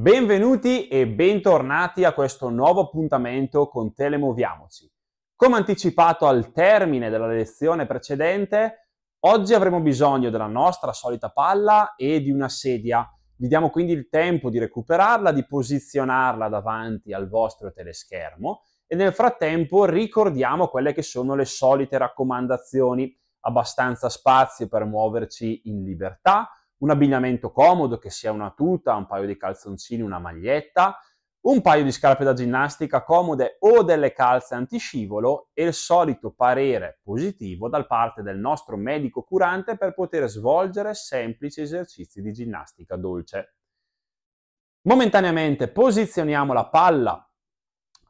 Benvenuti e bentornati a questo nuovo appuntamento con Telemoviamoci. Come anticipato al termine della lezione precedente, oggi avremo bisogno della nostra solita palla e di una sedia. Vi diamo quindi il tempo di recuperarla, di posizionarla davanti al vostro teleschermo e nel frattempo ricordiamo quelle che sono le solite raccomandazioni. Abbastanza spazio per muoverci in libertà, un abbigliamento comodo che sia una tuta, un paio di calzoncini, una maglietta, un paio di scarpe da ginnastica comode o delle calze antiscivolo e il solito parere positivo da parte del nostro medico curante per poter svolgere semplici esercizi di ginnastica dolce. Momentaneamente posizioniamo la palla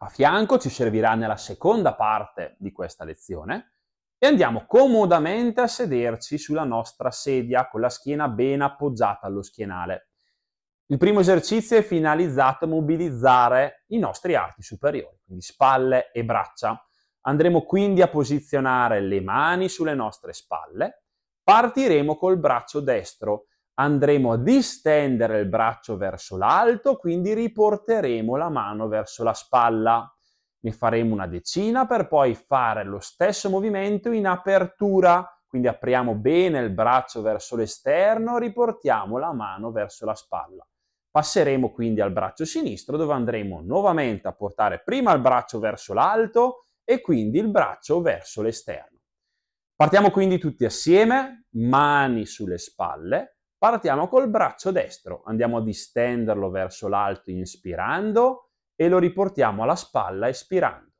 a fianco, ci servirà nella seconda parte di questa lezione e andiamo comodamente a sederci sulla nostra sedia con la schiena ben appoggiata allo schienale. Il primo esercizio è finalizzato a mobilizzare i nostri arti superiori, quindi spalle e braccia. Andremo quindi a posizionare le mani sulle nostre spalle, partiremo col braccio destro, andremo a distendere il braccio verso l'alto, quindi riporteremo la mano verso la spalla ne faremo una decina per poi fare lo stesso movimento in apertura, quindi apriamo bene il braccio verso l'esterno, riportiamo la mano verso la spalla. Passeremo quindi al braccio sinistro dove andremo nuovamente a portare prima il braccio verso l'alto e quindi il braccio verso l'esterno. Partiamo quindi tutti assieme, mani sulle spalle, partiamo col braccio destro, andiamo a distenderlo verso l'alto inspirando, e lo riportiamo alla spalla espirando,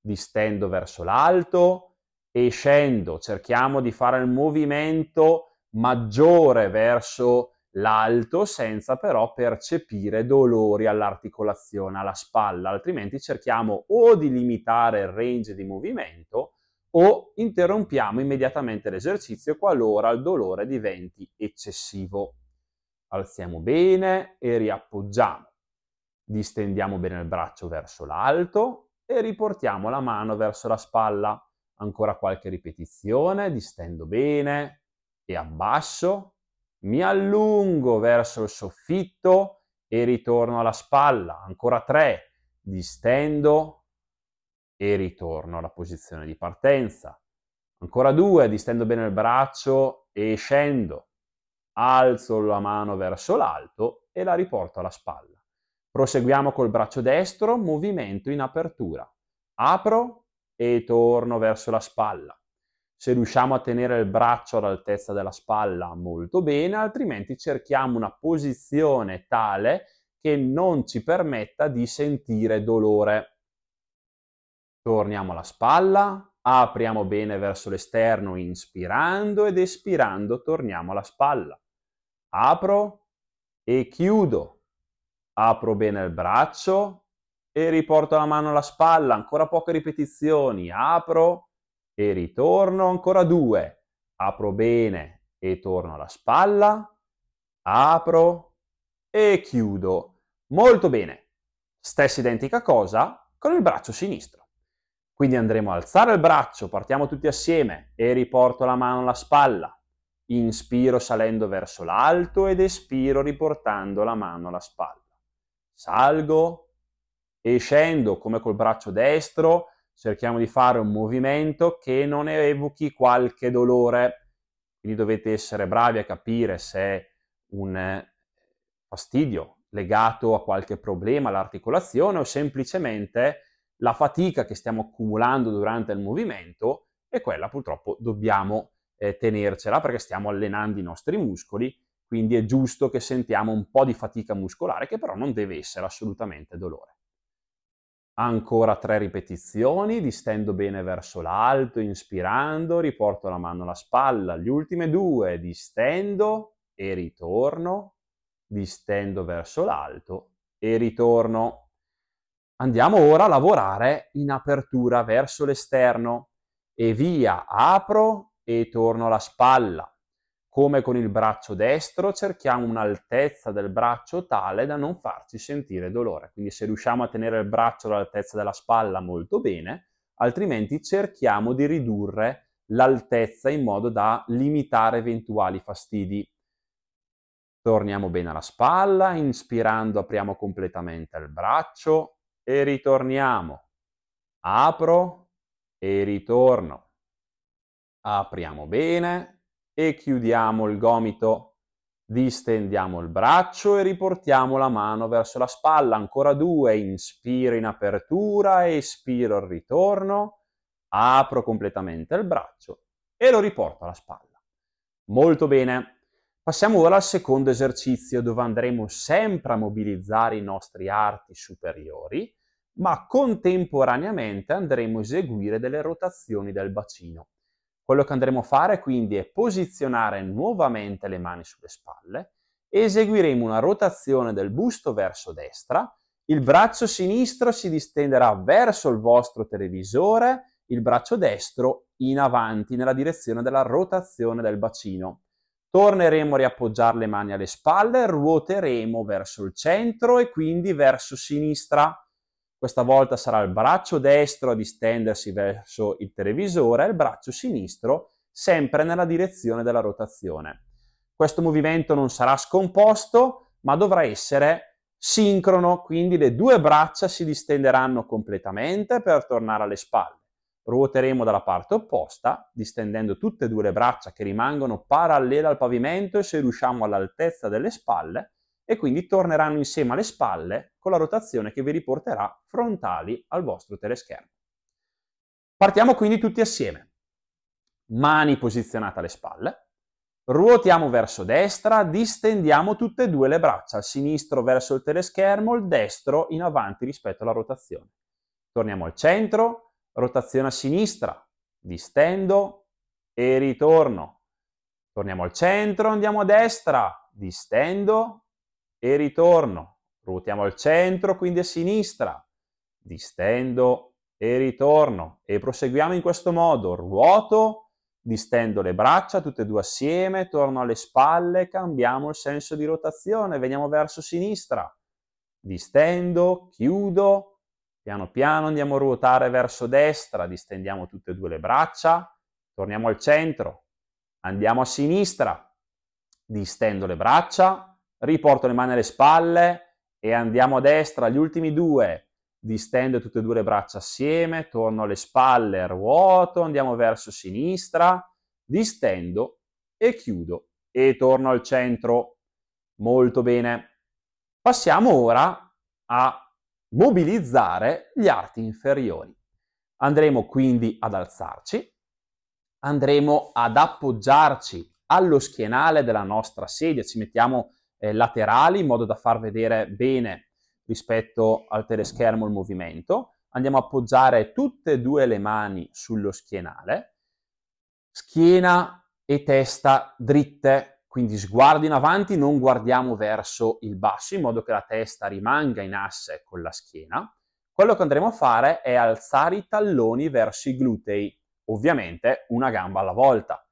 distendo verso l'alto, e scendo, cerchiamo di fare il movimento maggiore verso l'alto senza però percepire dolori all'articolazione, alla spalla, altrimenti cerchiamo o di limitare il range di movimento o interrompiamo immediatamente l'esercizio qualora il dolore diventi eccessivo. Alziamo bene e riappoggiamo. Distendiamo bene il braccio verso l'alto e riportiamo la mano verso la spalla. Ancora qualche ripetizione, distendo bene e abbasso. Mi allungo verso il soffitto e ritorno alla spalla. Ancora tre, distendo e ritorno alla posizione di partenza. Ancora due, distendo bene il braccio e scendo. Alzo la mano verso l'alto e la riporto alla spalla. Proseguiamo col braccio destro, movimento in apertura. Apro e torno verso la spalla. Se riusciamo a tenere il braccio all'altezza della spalla, molto bene, altrimenti cerchiamo una posizione tale che non ci permetta di sentire dolore. Torniamo alla spalla, apriamo bene verso l'esterno inspirando ed espirando torniamo alla spalla. Apro e chiudo apro bene il braccio e riporto la mano alla spalla, ancora poche ripetizioni, apro e ritorno, ancora due, apro bene e torno alla spalla, apro e chiudo. Molto bene, stessa identica cosa con il braccio sinistro. Quindi andremo a alzare il braccio, partiamo tutti assieme e riporto la mano alla spalla. Inspiro salendo verso l'alto ed espiro riportando la mano alla spalla salgo e scendo come col braccio destro, cerchiamo di fare un movimento che non evochi qualche dolore. Quindi dovete essere bravi a capire se è un eh, fastidio legato a qualche problema all'articolazione o semplicemente la fatica che stiamo accumulando durante il movimento e quella purtroppo dobbiamo eh, tenercela perché stiamo allenando i nostri muscoli quindi è giusto che sentiamo un po' di fatica muscolare, che però non deve essere assolutamente dolore. Ancora tre ripetizioni, distendo bene verso l'alto, inspirando, riporto la mano alla spalla. gli ultime due, distendo e ritorno, distendo verso l'alto e ritorno. Andiamo ora a lavorare in apertura verso l'esterno e via, apro e torno alla spalla come con il braccio destro cerchiamo un'altezza del braccio tale da non farci sentire dolore. Quindi se riusciamo a tenere il braccio all'altezza della spalla molto bene, altrimenti cerchiamo di ridurre l'altezza in modo da limitare eventuali fastidi. Torniamo bene alla spalla, inspirando apriamo completamente il braccio e ritorniamo. Apro e ritorno. Apriamo bene e chiudiamo il gomito, distendiamo il braccio e riportiamo la mano verso la spalla, ancora due, inspiro in apertura, espiro il ritorno, apro completamente il braccio e lo riporto alla spalla. Molto bene, passiamo ora al secondo esercizio dove andremo sempre a mobilizzare i nostri arti superiori, ma contemporaneamente andremo a eseguire delle rotazioni del bacino. Quello che andremo a fare quindi è posizionare nuovamente le mani sulle spalle, eseguiremo una rotazione del busto verso destra, il braccio sinistro si distenderà verso il vostro televisore, il braccio destro in avanti nella direzione della rotazione del bacino. Torneremo a riappoggiare le mani alle spalle, ruoteremo verso il centro e quindi verso sinistra. Questa volta sarà il braccio destro a distendersi verso il televisore e il braccio sinistro sempre nella direzione della rotazione. Questo movimento non sarà scomposto, ma dovrà essere sincrono, quindi le due braccia si distenderanno completamente per tornare alle spalle. Ruoteremo dalla parte opposta, distendendo tutte e due le braccia che rimangono parallele al pavimento e se riusciamo all'altezza delle spalle, e quindi torneranno insieme alle spalle con la rotazione che vi riporterà frontali al vostro teleschermo. Partiamo quindi tutti assieme. Mani posizionate alle spalle, ruotiamo verso destra, distendiamo tutte e due le braccia, il sinistro verso il teleschermo, il destro in avanti rispetto alla rotazione. Torniamo al centro, rotazione a sinistra, distendo e ritorno. Torniamo al centro, andiamo a destra, distendo e ritorno. Ruotiamo al centro, quindi a sinistra. Distendo e ritorno. E proseguiamo in questo modo. Ruoto, distendo le braccia, tutte e due assieme, torno alle spalle, cambiamo il senso di rotazione, veniamo verso sinistra. Distendo, chiudo, piano piano andiamo a ruotare verso destra, distendiamo tutte e due le braccia, torniamo al centro, andiamo a sinistra, distendo le braccia, riporto le mani alle spalle e andiamo a destra, gli ultimi due, distendo tutte e due le braccia assieme, torno alle spalle, ruoto, andiamo verso sinistra, distendo e chiudo e torno al centro. Molto bene. Passiamo ora a mobilizzare gli arti inferiori. Andremo quindi ad alzarci, andremo ad appoggiarci allo schienale della nostra sedia, ci mettiamo eh, laterali in modo da far vedere bene rispetto al teleschermo il movimento. Andiamo a appoggiare tutte e due le mani sullo schienale, schiena e testa dritte, quindi sguardo in avanti, non guardiamo verso il basso, in modo che la testa rimanga in asse con la schiena. Quello che andremo a fare è alzare i talloni verso i glutei, ovviamente una gamba alla volta.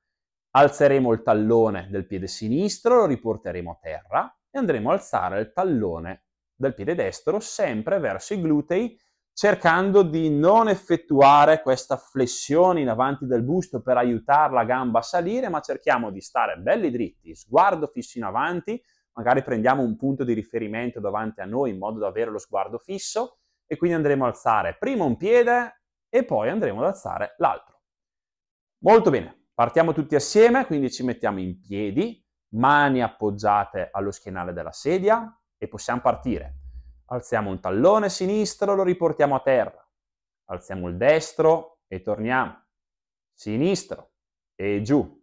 Alzeremo il tallone del piede sinistro, lo riporteremo a terra e andremo a alzare il tallone del piede destro sempre verso i glutei cercando di non effettuare questa flessione in avanti del busto per aiutare la gamba a salire, ma cerchiamo di stare belli dritti, sguardo fisso in avanti, magari prendiamo un punto di riferimento davanti a noi in modo da avere lo sguardo fisso e quindi andremo ad alzare prima un piede e poi andremo ad alzare l'altro. Molto bene. Partiamo tutti assieme, quindi ci mettiamo in piedi, mani appoggiate allo schienale della sedia e possiamo partire. Alziamo un tallone sinistro, lo riportiamo a terra. Alziamo il destro e torniamo. Sinistro e giù.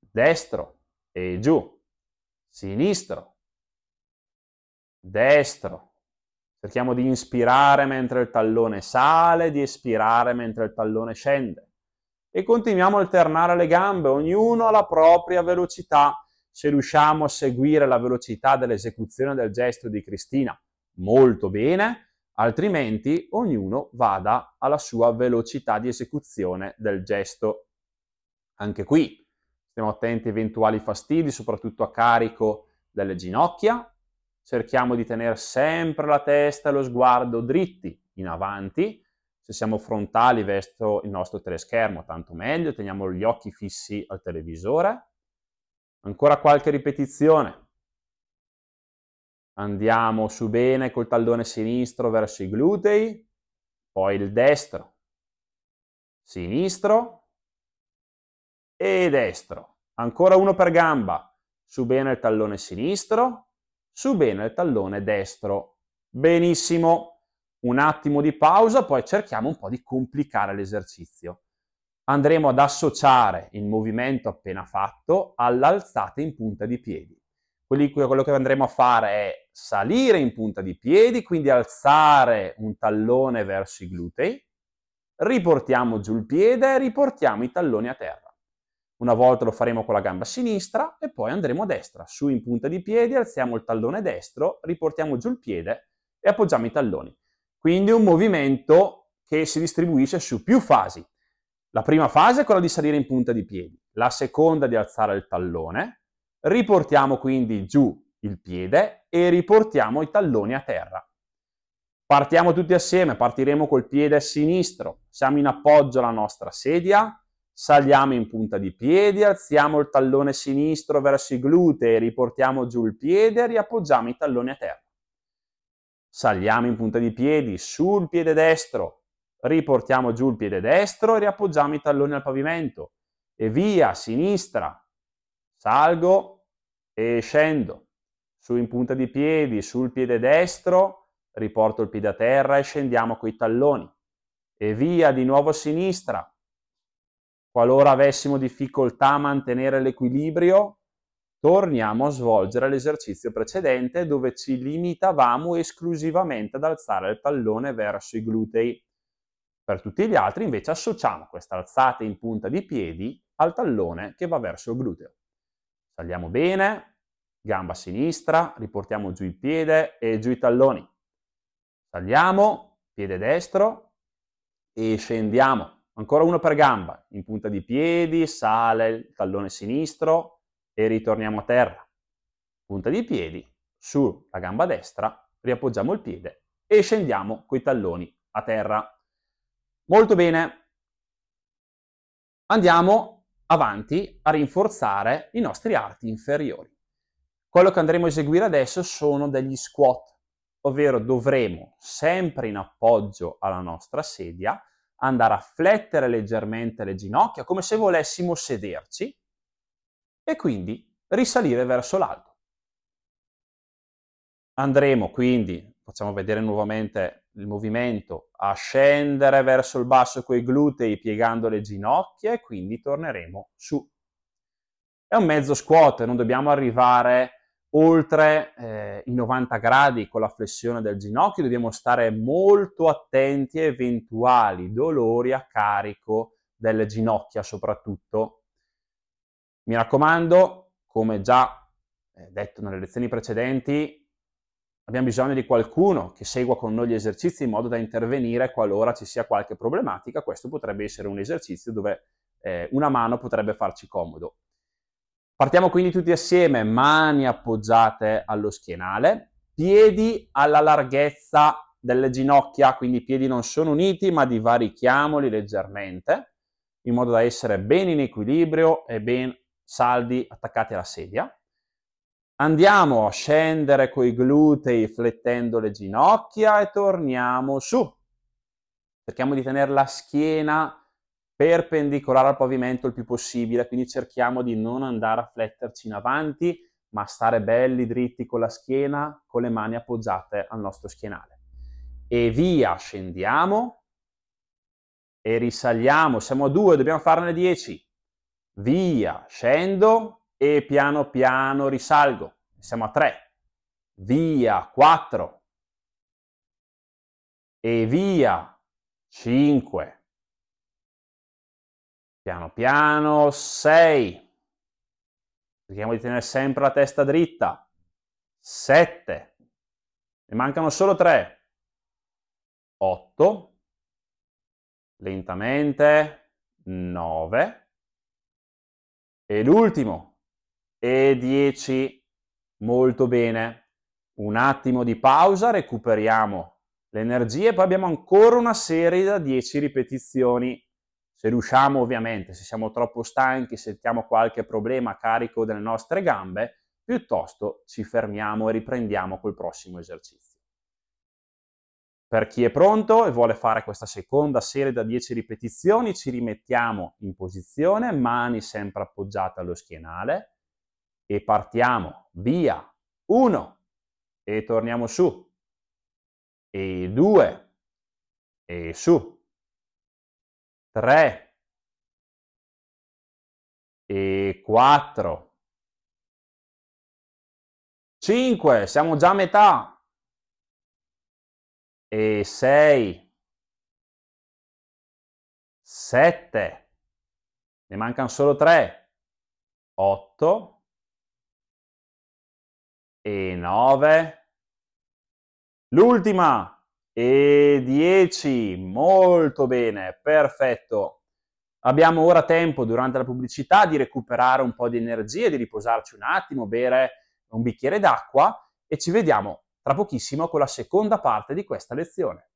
Destro e giù. Sinistro. Destro. Cerchiamo di inspirare mentre il tallone sale, di espirare mentre il tallone scende e continuiamo a alternare le gambe, ognuno alla propria velocità. Se riusciamo a seguire la velocità dell'esecuzione del gesto di Cristina, molto bene, altrimenti ognuno vada alla sua velocità di esecuzione del gesto. Anche qui stiamo attenti a eventuali fastidi, soprattutto a carico delle ginocchia. Cerchiamo di tenere sempre la testa e lo sguardo dritti in avanti, se siamo frontali verso il nostro teleschermo, tanto meglio, teniamo gli occhi fissi al televisore. Ancora qualche ripetizione. Andiamo su bene col tallone sinistro verso i glutei, poi il destro, sinistro e destro. Ancora uno per gamba, su bene il tallone sinistro, su bene il tallone destro. Benissimo un attimo di pausa, poi cerchiamo un po' di complicare l'esercizio. Andremo ad associare il movimento appena fatto all'alzata in punta di piedi. Quello che andremo a fare è salire in punta di piedi, quindi alzare un tallone verso i glutei, riportiamo giù il piede e riportiamo i talloni a terra. Una volta lo faremo con la gamba sinistra e poi andremo a destra, su in punta di piedi, alziamo il tallone destro, riportiamo giù il piede e appoggiamo i talloni. Quindi un movimento che si distribuisce su più fasi. La prima fase è quella di salire in punta di piedi, la seconda di alzare il tallone, riportiamo quindi giù il piede e riportiamo i talloni a terra. Partiamo tutti assieme, partiremo col piede sinistro, siamo in appoggio alla nostra sedia, saliamo in punta di piedi, alziamo il tallone sinistro verso i glutei, riportiamo giù il piede, e riappoggiamo i talloni a terra saliamo in punta di piedi sul piede destro, riportiamo giù il piede destro e riappoggiamo i talloni al pavimento e via, sinistra, salgo e scendo, su in punta di piedi, sul piede destro, riporto il piede a terra e scendiamo coi talloni e via, di nuovo a sinistra. Qualora avessimo difficoltà a mantenere l'equilibrio, torniamo a svolgere l'esercizio precedente dove ci limitavamo esclusivamente ad alzare il pallone verso i glutei. Per tutti gli altri invece associamo questa alzata in punta di piedi al tallone che va verso il gluteo. Saliamo bene, gamba sinistra, riportiamo giù il piede e giù i talloni. Saliamo, piede destro e scendiamo. Ancora uno per gamba, in punta di piedi, sale il tallone sinistro, e ritorniamo a terra. Punta di piedi, sulla gamba destra, riappoggiamo il piede e scendiamo coi talloni a terra. Molto bene. Andiamo avanti a rinforzare i nostri arti inferiori. Quello che andremo a eseguire adesso sono degli squat, ovvero dovremo, sempre in appoggio alla nostra sedia, andare a flettere leggermente le ginocchia, come se volessimo sederci, e quindi risalire verso l'alto. Andremo quindi, facciamo vedere nuovamente il movimento, a scendere verso il basso con i glutei piegando le ginocchia e quindi torneremo su. È un mezzo squat, non dobbiamo arrivare oltre eh, i 90 gradi con la flessione del ginocchio, dobbiamo stare molto attenti a eventuali dolori a carico delle ginocchia soprattutto. Mi raccomando, come già eh, detto nelle lezioni precedenti, abbiamo bisogno di qualcuno che segua con noi gli esercizi in modo da intervenire qualora ci sia qualche problematica. Questo potrebbe essere un esercizio dove eh, una mano potrebbe farci comodo. Partiamo quindi tutti assieme, mani appoggiate allo schienale, piedi alla larghezza delle ginocchia, quindi i piedi non sono uniti ma divarichiamoli leggermente in modo da essere ben in equilibrio e ben saldi attaccati alla sedia. Andiamo a scendere coi glutei flettendo le ginocchia e torniamo su. Cerchiamo di tenere la schiena perpendicolare al pavimento il più possibile, quindi cerchiamo di non andare a fletterci in avanti, ma stare belli dritti con la schiena, con le mani appoggiate al nostro schienale. E via, scendiamo e risaliamo, siamo a due, dobbiamo farne 10 via, scendo e piano piano risalgo. Siamo a 3. Via, 4. E via, 5. Piano piano, 6. Cerchiamo di tenere sempre la testa dritta. 7. Ne mancano solo 3. 8. Lentamente, 9. E l'ultimo. E 10. Molto bene. Un attimo di pausa, recuperiamo le energie, poi abbiamo ancora una serie da 10 ripetizioni. Se riusciamo ovviamente, se siamo troppo stanchi, sentiamo qualche problema a carico delle nostre gambe, piuttosto ci fermiamo e riprendiamo col prossimo esercizio. Per chi è pronto e vuole fare questa seconda serie da 10 ripetizioni, ci rimettiamo in posizione, mani sempre appoggiate allo schienale e partiamo. Via. 1 e torniamo su. E 2 e su. 3 e 4 5, siamo già a metà e 6, 7, ne mancano solo 3, 8 e 9, l'ultima e 10, molto bene, perfetto. Abbiamo ora tempo durante la pubblicità di recuperare un po' di energia, di riposarci un attimo, bere un bicchiere d'acqua e ci vediamo tra pochissimo con la seconda parte di questa lezione.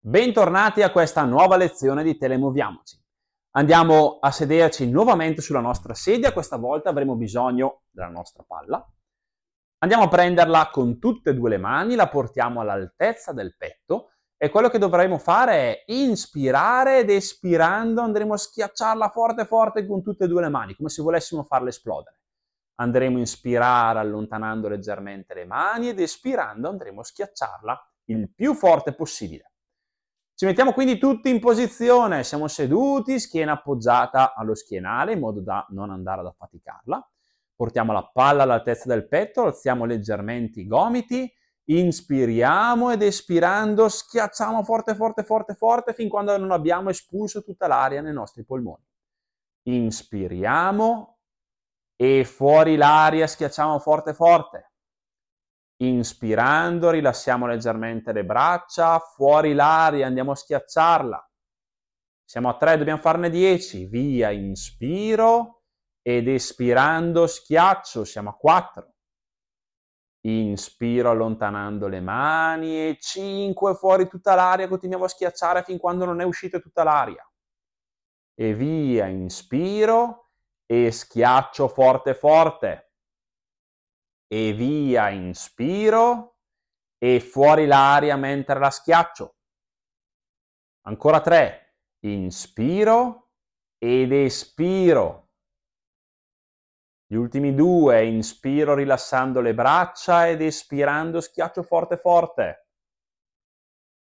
Bentornati a questa nuova lezione di Telemoviamoci. Andiamo a sederci nuovamente sulla nostra sedia, questa volta avremo bisogno della nostra palla. Andiamo a prenderla con tutte e due le mani, la portiamo all'altezza del petto e quello che dovremo fare è inspirare ed espirando andremo a schiacciarla forte forte con tutte e due le mani, come se volessimo farla esplodere. Andremo a inspirare allontanando leggermente le mani ed espirando andremo a schiacciarla il più forte possibile. Ci mettiamo quindi tutti in posizione, siamo seduti, schiena appoggiata allo schienale in modo da non andare ad affaticarla. Portiamo la palla all'altezza del petto, alziamo leggermente i gomiti, Inspiriamo ed espirando schiacciamo forte, forte, forte, forte fin quando non abbiamo espulso tutta l'aria nei nostri polmoni. Inspiriamo e fuori l'aria schiacciamo forte, forte. Inspirando rilassiamo leggermente le braccia, fuori l'aria andiamo a schiacciarla. Siamo a 3, dobbiamo farne 10. Via, inspiro ed espirando schiaccio, siamo a 4 Inspiro allontanando le mani e 5 fuori tutta l'aria, continuiamo a schiacciare fin quando non è uscita tutta l'aria. E via, inspiro e schiaccio forte forte. E via, inspiro e fuori l'aria mentre la schiaccio. Ancora 3. Inspiro ed espiro. Gli ultimi due, inspiro rilassando le braccia ed espirando schiaccio forte forte.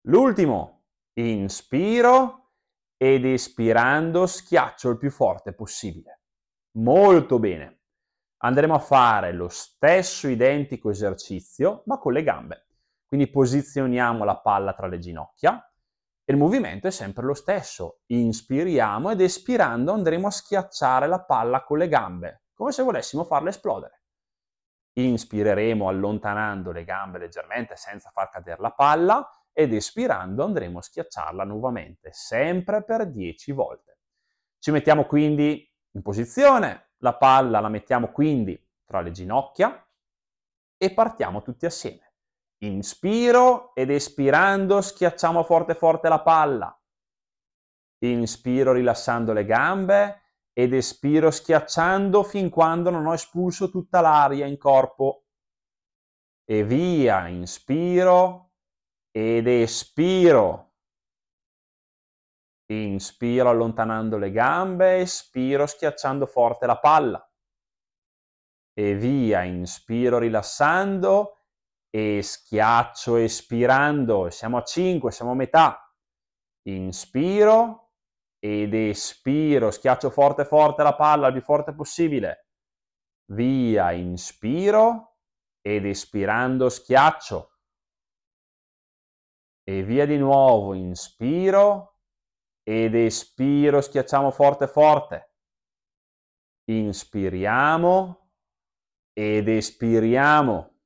L'ultimo, inspiro ed espirando schiaccio il più forte possibile. Molto bene. Andremo a fare lo stesso identico esercizio ma con le gambe. Quindi posizioniamo la palla tra le ginocchia e il movimento è sempre lo stesso. Inspiriamo ed espirando andremo a schiacciare la palla con le gambe come se volessimo farle esplodere. Inspireremo allontanando le gambe leggermente senza far cadere la palla ed espirando andremo a schiacciarla nuovamente, sempre per 10 volte. Ci mettiamo quindi in posizione, la palla la mettiamo quindi tra le ginocchia e partiamo tutti assieme. Inspiro ed espirando schiacciamo forte forte la palla. Inspiro rilassando le gambe ed espiro schiacciando fin quando non ho espulso tutta l'aria in corpo. E via, inspiro ed espiro. Inspiro allontanando le gambe, espiro schiacciando forte la palla. E via, inspiro rilassando e schiaccio espirando. Siamo a 5, siamo a metà. Inspiro ed espiro, schiaccio forte forte la palla, il più forte possibile. Via, inspiro ed espirando schiaccio. E via di nuovo, inspiro ed espiro, schiacciamo forte forte. Inspiriamo ed espiriamo.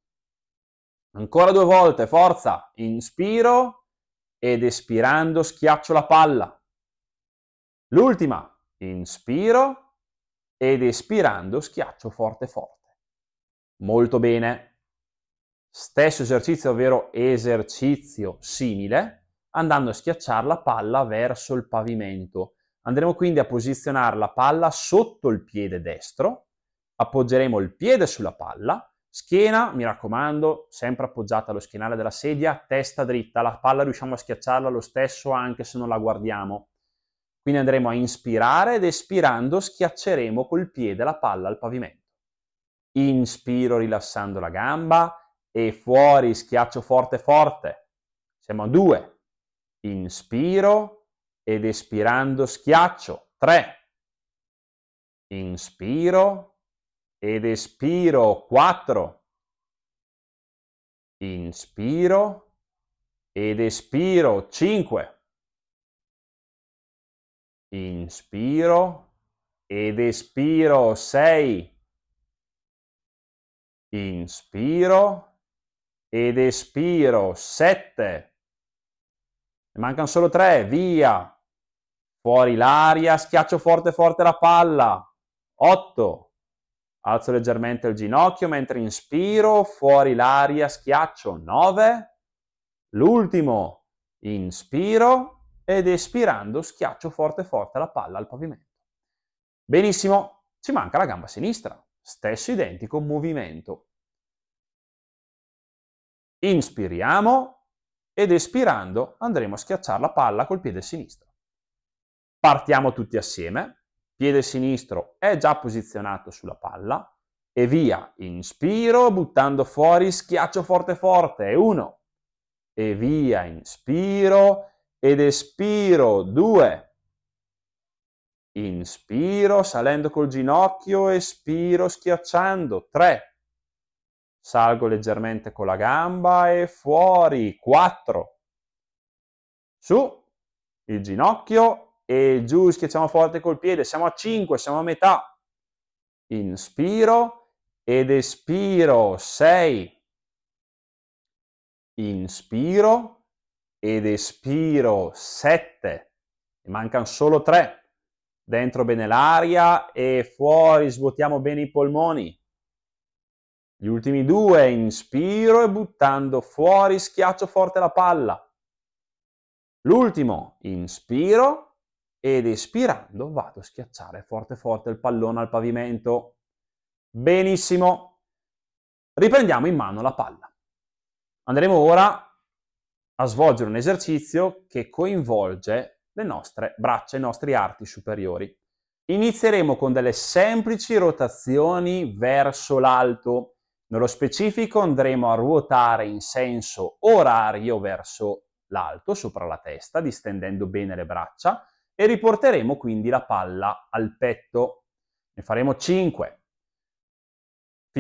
Ancora due volte, forza. Inspiro ed espirando schiaccio la palla L'ultima, inspiro ed espirando schiaccio forte forte. Molto bene. Stesso esercizio, ovvero esercizio simile, andando a schiacciare la palla verso il pavimento. Andremo quindi a posizionare la palla sotto il piede destro, appoggeremo il piede sulla palla, schiena, mi raccomando, sempre appoggiata allo schienale della sedia, testa dritta, la palla riusciamo a schiacciarla lo stesso anche se non la guardiamo. Quindi andremo a inspirare ed espirando schiacceremo col piede la palla al pavimento. Inspiro rilassando la gamba e fuori schiaccio forte forte. Siamo a due. Inspiro ed espirando schiaccio. Tre. Inspiro ed espiro Quattro. Inspiro ed espiro Cinque inspiro ed espiro 6, inspiro ed espiro 7, ne mancano solo 3, via, fuori l'aria, schiaccio forte forte la palla, 8, alzo leggermente il ginocchio mentre inspiro, fuori l'aria, schiaccio 9, l'ultimo, inspiro ed espirando schiaccio forte forte la palla al pavimento. Benissimo, ci manca la gamba sinistra, stesso identico movimento. Inspiriamo ed espirando andremo a schiacciare la palla col piede sinistro. Partiamo tutti assieme, piede sinistro è già posizionato sulla palla e via, inspiro buttando fuori, schiaccio forte forte, 1 e via, inspiro ed espiro 2. Inspiro salendo col ginocchio, espiro schiacciando 3. Salgo leggermente con la gamba e fuori 4. Su, il ginocchio e giù, schiacciamo forte col piede, siamo a 5, siamo a metà. Inspiro ed espiro 6. Inspiro ed espiro 7, mancano solo 3. Dentro bene l'aria e fuori svuotiamo bene i polmoni. Gli ultimi due, inspiro e buttando fuori schiaccio forte la palla. L'ultimo, inspiro ed espirando vado a schiacciare forte forte il pallone al pavimento. Benissimo. Riprendiamo in mano la palla. Andremo ora a svolgere un esercizio che coinvolge le nostre braccia, i nostri arti superiori. Inizieremo con delle semplici rotazioni verso l'alto. Nello specifico andremo a ruotare in senso orario verso l'alto, sopra la testa, distendendo bene le braccia e riporteremo quindi la palla al petto. Ne faremo 5.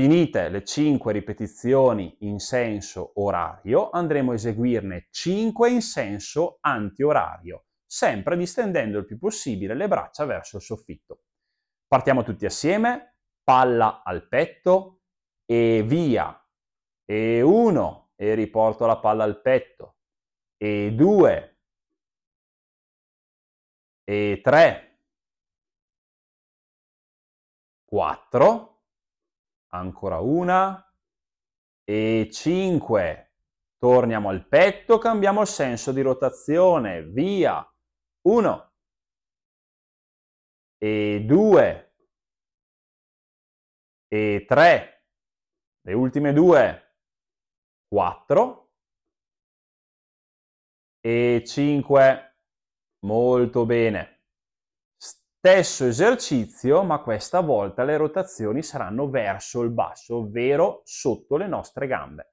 Finite le 5 ripetizioni in senso orario, andremo a eseguirne 5 in senso antiorario, sempre distendendo il più possibile le braccia verso il soffitto. Partiamo tutti assieme, palla al petto e via. E 1 e riporto la palla al petto. E 2 e 3 4 ancora una e 5. Torniamo al petto, cambiamo il senso di rotazione, via. 1 e 2 e 3. Le ultime due. 4 e 5. Molto bene. Stesso esercizio, ma questa volta le rotazioni saranno verso il basso, ovvero sotto le nostre gambe.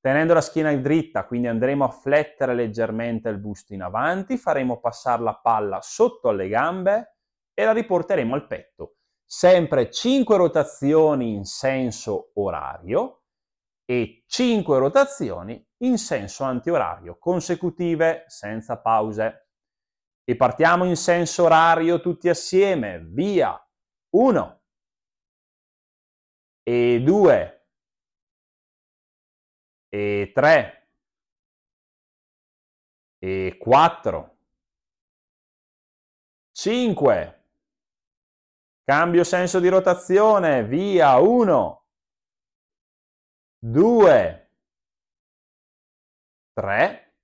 Tenendo la schiena dritta, quindi andremo a flettere leggermente il busto in avanti, faremo passare la palla sotto alle gambe e la riporteremo al petto. Sempre 5 rotazioni in senso orario e 5 rotazioni in senso antiorario, consecutive, senza pause e partiamo in senso orario tutti assieme. Via. Uno. E due. E tre. E quattro. Cinque. Cambio senso di rotazione. Via. Uno. Due. Tre.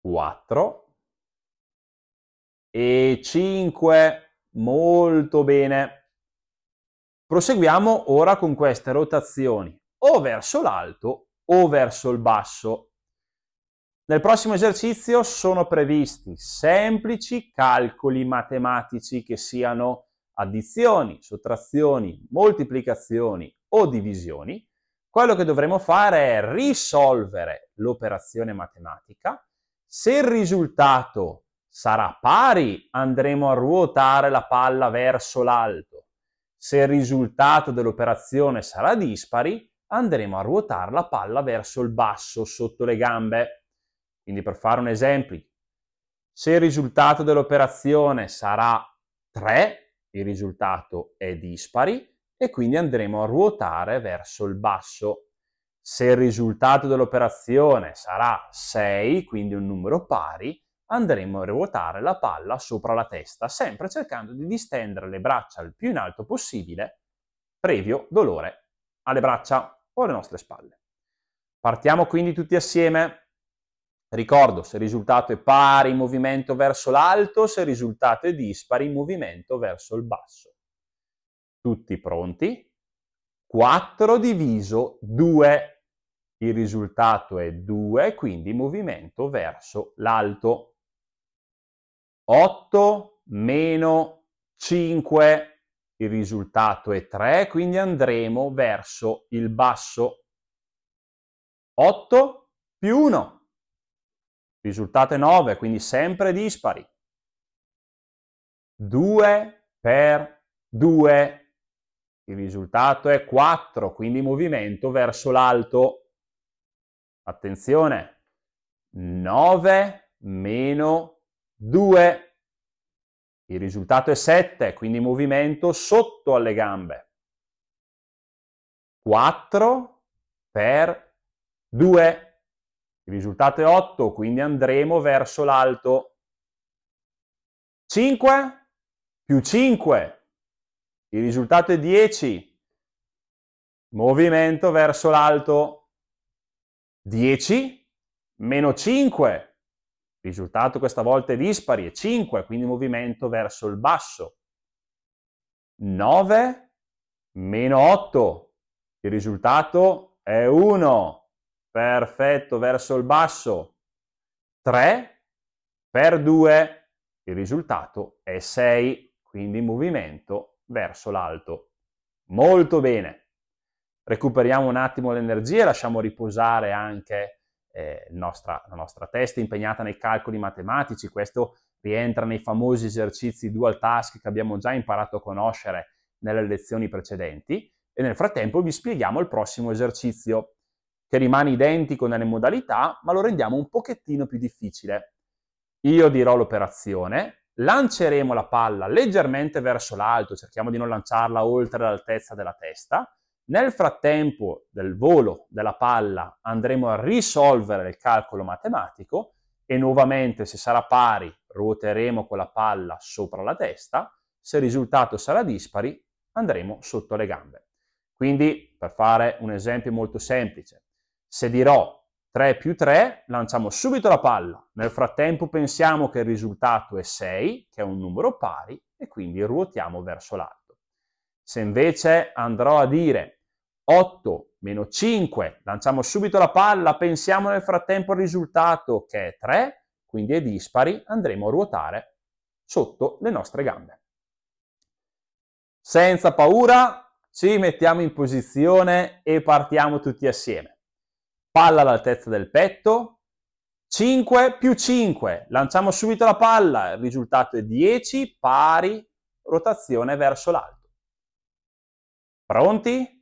Quattro e 5, molto bene. Proseguiamo ora con queste rotazioni, o verso l'alto o verso il basso. Nel prossimo esercizio sono previsti semplici calcoli matematici che siano addizioni, sottrazioni, moltiplicazioni o divisioni. Quello che dovremo fare è risolvere l'operazione matematica. Se il risultato sarà pari, andremo a ruotare la palla verso l'alto. Se il risultato dell'operazione sarà dispari, andremo a ruotare la palla verso il basso, sotto le gambe. Quindi per fare un esempio, se il risultato dell'operazione sarà 3, il risultato è dispari e quindi andremo a ruotare verso il basso. Se il risultato dell'operazione sarà 6, quindi un numero pari, andremo a ruotare la palla sopra la testa, sempre cercando di distendere le braccia il più in alto possibile, previo dolore alle braccia o alle nostre spalle. Partiamo quindi tutti assieme. Ricordo, se il risultato è pari, movimento verso l'alto, se il risultato è dispari, movimento verso il basso. Tutti pronti? 4 diviso 2. Il risultato è 2, quindi movimento verso l'alto. 8 meno 5, il risultato è 3, quindi andremo verso il basso. 8 più 1, il risultato è 9, quindi sempre dispari. 2 per 2, il risultato è 4, quindi movimento verso l'alto. Attenzione, 9 meno 2, il risultato è 7, quindi movimento sotto alle gambe. 4 per 2, il risultato è 8, quindi andremo verso l'alto. 5 più 5, il risultato è 10, movimento verso l'alto. 10 meno 5, Risultato questa volta è dispari, è 5, quindi movimento verso il basso. 9 meno 8, il risultato è 1, perfetto, verso il basso. 3 per 2, il risultato è 6, quindi movimento verso l'alto. Molto bene. Recuperiamo un attimo l'energia lasciamo riposare anche eh, nostra, la nostra testa impegnata nei calcoli matematici, questo rientra nei famosi esercizi dual task che abbiamo già imparato a conoscere nelle lezioni precedenti e nel frattempo vi spieghiamo il prossimo esercizio che rimane identico nelle modalità ma lo rendiamo un pochettino più difficile. Io dirò l'operazione, lanceremo la palla leggermente verso l'alto, cerchiamo di non lanciarla oltre l'altezza della testa, nel frattempo del volo della palla andremo a risolvere il calcolo matematico e nuovamente se sarà pari ruoteremo con la palla sopra la testa, se il risultato sarà dispari andremo sotto le gambe. Quindi, per fare un esempio molto semplice, se dirò 3 più 3, lanciamo subito la palla. Nel frattempo pensiamo che il risultato è 6, che è un numero pari, e quindi ruotiamo verso l'alto. Se invece andrò a dire 8 meno 5, lanciamo subito la palla, pensiamo nel frattempo al risultato che è 3, quindi è dispari, andremo a ruotare sotto le nostre gambe. Senza paura ci mettiamo in posizione e partiamo tutti assieme. Palla all'altezza del petto, 5 più 5, lanciamo subito la palla, il risultato è 10, pari, rotazione verso l'alto. Pronti?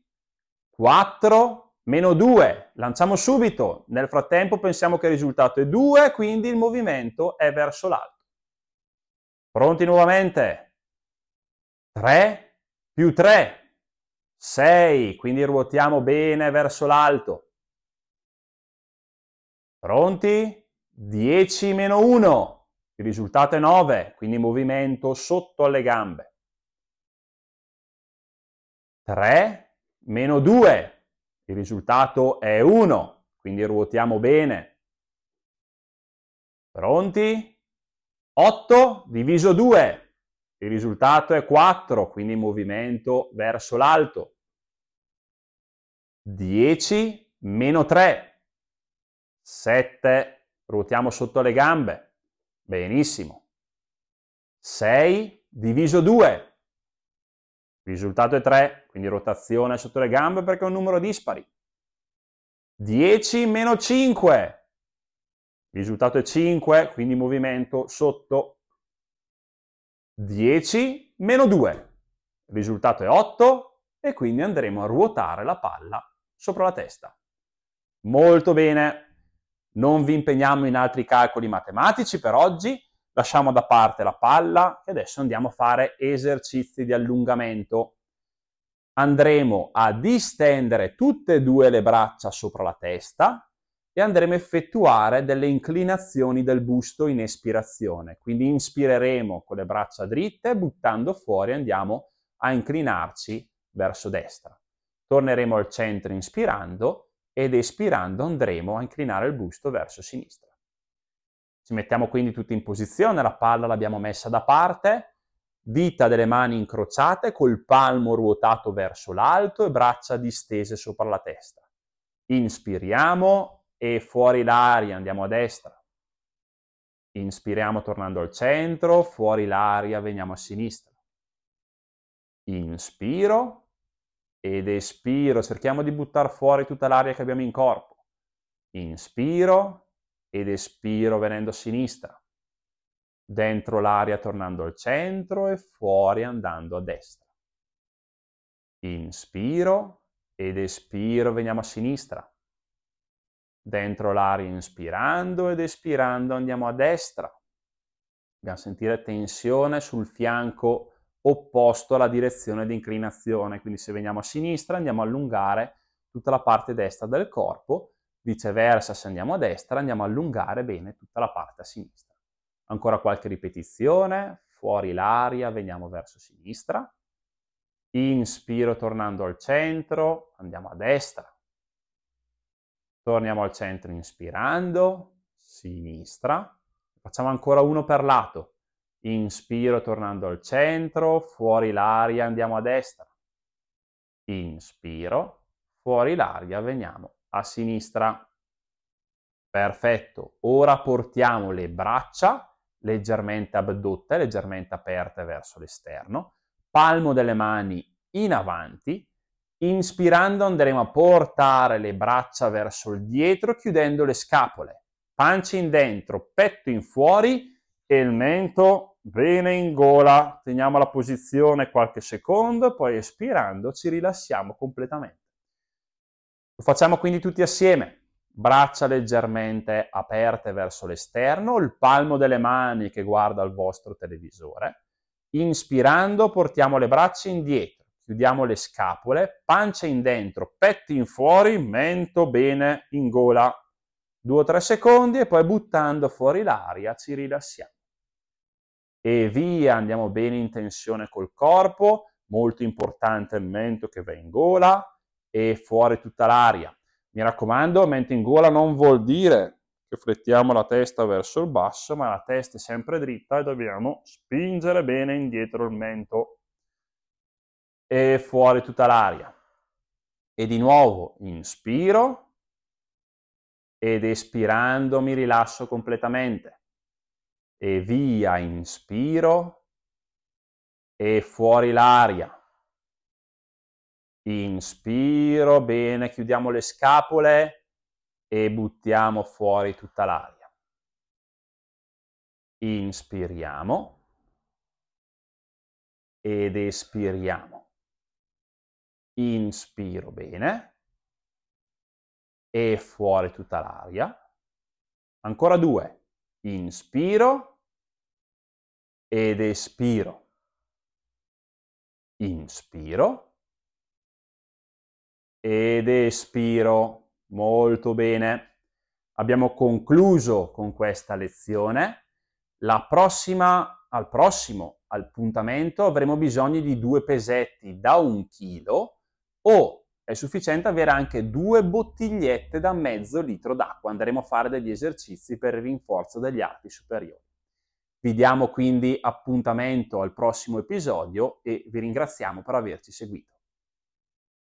4 meno 2, lanciamo subito, nel frattempo pensiamo che il risultato è 2, quindi il movimento è verso l'alto. Pronti nuovamente? 3 più 3, 6, quindi ruotiamo bene verso l'alto. Pronti? 10 meno 1, il risultato è 9, quindi movimento sotto alle gambe. 3 meno 2, il risultato è 1, quindi ruotiamo bene. Pronti? 8 diviso 2, il risultato è 4, quindi movimento verso l'alto. 10 meno 3, 7, ruotiamo sotto le gambe, benissimo. 6 diviso 2, risultato è 3, quindi rotazione sotto le gambe perché è un numero dispari. 10 meno 5, risultato è 5, quindi movimento sotto. 10 meno 2, risultato è 8 e quindi andremo a ruotare la palla sopra la testa. Molto bene, non vi impegniamo in altri calcoli matematici per oggi, lasciamo da parte la palla e adesso andiamo a fare esercizi di allungamento. Andremo a distendere tutte e due le braccia sopra la testa e andremo a effettuare delle inclinazioni del busto in espirazione. Quindi inspireremo con le braccia dritte, buttando fuori andiamo a inclinarci verso destra. Torneremo al centro inspirando ed espirando andremo a inclinare il busto verso sinistra. Ci mettiamo quindi tutti in posizione, la palla l'abbiamo messa da parte, dita delle mani incrociate col palmo ruotato verso l'alto e braccia distese sopra la testa. Inspiriamo e fuori l'aria, andiamo a destra. Inspiriamo tornando al centro, fuori l'aria, veniamo a sinistra. Inspiro ed espiro, cerchiamo di buttare fuori tutta l'aria che abbiamo in corpo. Inspiro ed espiro venendo a sinistra, dentro l'aria tornando al centro e fuori andando a destra. Inspiro ed espiro, veniamo a sinistra. Dentro l'aria inspirando ed espirando andiamo a destra. Dobbiamo sentire tensione sul fianco opposto alla direzione di inclinazione, quindi se veniamo a sinistra andiamo a allungare tutta la parte destra del corpo Viceversa, se andiamo a destra, andiamo a allungare bene tutta la parte a sinistra. Ancora qualche ripetizione, fuori l'aria, veniamo verso sinistra. Inspiro tornando al centro, andiamo a destra. Torniamo al centro inspirando, sinistra. Facciamo ancora uno per lato. Inspiro tornando al centro, fuori l'aria, andiamo a destra. Inspiro, fuori l'aria, veniamo a sinistra. Perfetto. Ora portiamo le braccia leggermente abdotte, leggermente aperte verso l'esterno, palmo delle mani in avanti, inspirando andremo a portare le braccia verso il dietro, chiudendo le scapole, pancia in dentro, petto in fuori e il mento bene in gola, teniamo la posizione qualche secondo, poi espirando ci rilassiamo completamente. Lo facciamo quindi tutti assieme, braccia leggermente aperte verso l'esterno, il palmo delle mani che guarda il vostro televisore. Inspirando portiamo le braccia indietro, chiudiamo le scapole, pancia in dentro, petti in fuori, mento bene in gola. Due o tre secondi e poi buttando fuori l'aria ci rilassiamo. E via, andiamo bene in tensione col corpo, molto importante il mento che va in gola, e fuori tutta l'aria. Mi raccomando, mente in gola non vuol dire che flettiamo la testa verso il basso, ma la testa è sempre dritta e dobbiamo spingere bene indietro il mento e fuori tutta l'aria. E di nuovo inspiro ed espirando mi rilasso completamente. E via, inspiro e fuori l'aria inspiro, bene, chiudiamo le scapole e buttiamo fuori tutta l'aria. Inspiriamo ed espiriamo. Inspiro bene e fuori tutta l'aria. Ancora due. Inspiro ed espiro. Inspiro ed espiro. Molto bene. Abbiamo concluso con questa lezione. La prossima, al prossimo appuntamento avremo bisogno di due pesetti da un chilo o è sufficiente avere anche due bottigliette da mezzo litro d'acqua. Andremo a fare degli esercizi per il rinforzo degli arti superiori. Vi diamo quindi appuntamento al prossimo episodio e vi ringraziamo per averci seguito.